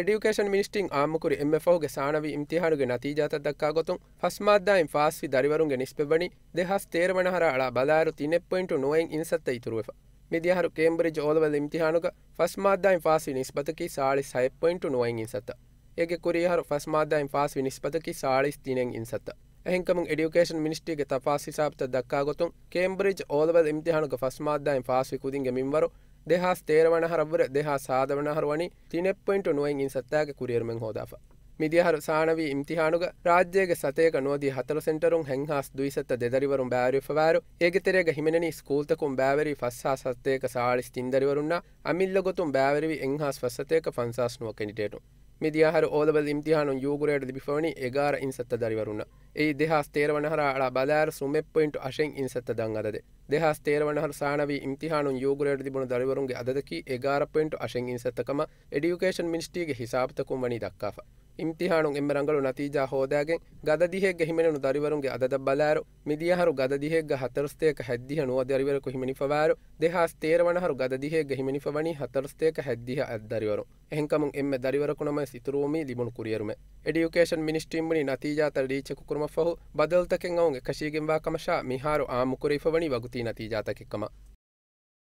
ಎಡಿಯುಕೇಶನ್ ಮಿನಿಸ್ಟಿಂಗ್ ಆಮಕುರಿ ಎಂಎಫ್ಒಗೆ ಸಾಣವಿ ಇಮ್ತಿಹಾನುಗೆ ನತೀಜಾತದ್ದಕ್ಕಾ ಗೊತ್ತುಂ ಫಸ್ಮಾದ್ದಾಯಿಂ ಫಾಸ್ವಿ ದರಿವರುಂಗೆ ನಿಸ್ಪೆಬಣಿ ದೆಹಾಸ್ ತೇರ್ಮಣಹರ ಅಳ ಬದಾರು ತಿನೆಪ್ಪೆಂಟು ನೋಯೆಂ ಇನ್ಸತ್ತ ಇತುರುವೆಫ ಮಿದಿಯಹರು ಕೇಂಬ್ರಿಡ್ಜ್ ಓಲವೆಲ್ ಇಮ್ತಿಹಾನುಗ ಫಸ್ಮಾದ್ದಾಯಿಂ ಫಾಸ್ವಿ ನಿಸ್ಬತಕಿ ಸಾಳಿಸ್ ಹಯಪ್ಪೆಂಟು ನೋಯೆಂ ಇನ್ಸತ್ತ ಎಗೆ ಕುರಿಯಹರು ಫಸ್ಮಾದ್ದಾಯಿಂ ಫಾಸ್ವಿ ನಿಸ್ಬತಕಿ ಸಾಳಿಸ್ ತಿನೆಂ ಇನ್ಸತ್ತ ಎಹಿಂಕಮುಂ ಎಡಿಯುಕೇಶನ್ ಮಿನಿಸ್ಟ್ರಿಗೆ ತಫಾಸ್ ಹಿಸಾಬ್ತದ್ದಕ್ಕಾ ಗೊತ್ತುಂ ಕೇಂಬ್ರಿಡ್ಜ್ ಓಲವೆಲ್ ಇಮ್ತಿಹಾನುಗ ಫಸ್ಮಾದ್ದಾಯಿಂ ಫಾಸ್ವಿ ಕುದಿಂಗೆ ಮಿಂವರು දෙහස් තේරවන හරබර දෙහා සාධවන හරුවනි තිනෙප්පයින්ට නුවන්ගින් සත්තෑක කුරියර්මෙන් හෝදාාව. මිදිහර සානවී ඉම්තිහානුග රාජ්‍යයග සතයක නෝදී හතර සෙන්ටරුම් හැංහස් දුවිසත්ත දෙදරිවරුම් බෑරිෆවෑරු ඒගතරෙග හිමනි ස්කූල්තකුම් බෑවරි ෆස්සා සත්තයක සාලිස් තිින්දරිවරුන්න අමිල්ලගොතුම් බෑවරිවි එංහස් වසතයක පන්සාස්නුව කෙනිටේටු මෙදිහර ඕදබල ඉම්තිහානු යෝගරයට ලිපිවනි එගාර ඉන්සත්ත දරිවරුණ ඒ දෙහස් තේරවනහරට බදාර සුමෙප්පයින්ට අශෙන් ඉන්සත්ත දංගද දෙහස් තේරවනහ සානව ඉම්තිහානු යෝගරයට තිබුණ දරිවරුන්ගේ අදකි එගාර පෙන්ට අශෙන් ඉන්සත්තකම එඩියුකේෂන් මිනිස්ටීගේ හිසාපතකුම් වනි දක්කාා ඉම්තිහානුන් එම්මරංගලු නතිීජා හෝදෑගෙන් ගද දිහෙක් හිමෙනු දරිවරුන්ගේ අද බලෑරු මිදියහරු ගද දිහෙක් හතරස්තයක හැදදිහ නුව දරිවරකු හිමනි පවාරු දෙහස් තේරවනහරු ගද දිහෙක් හිමනි පවනි හතරස්තයක හැදදිහ අදරිවරු එහකම එම දරිවරකුනම සිතුරූමී ලිබුණු කුරියරුම ඩියුකේෂන් මිනිස්ටිම්බනි නතිජාත ීචක කුරම ފަහු ಬದಲ್ತಕೆಂ ಅವಂಗೆ ಕಶೀಗೆಂಬಾ ಕಮಶಾ ಮಿಹಾರು ಆ ಮುಕುರಿಫವಣಿ ವಗುತಿ ನತಿಜಾತಕಿಕ್ಕಮ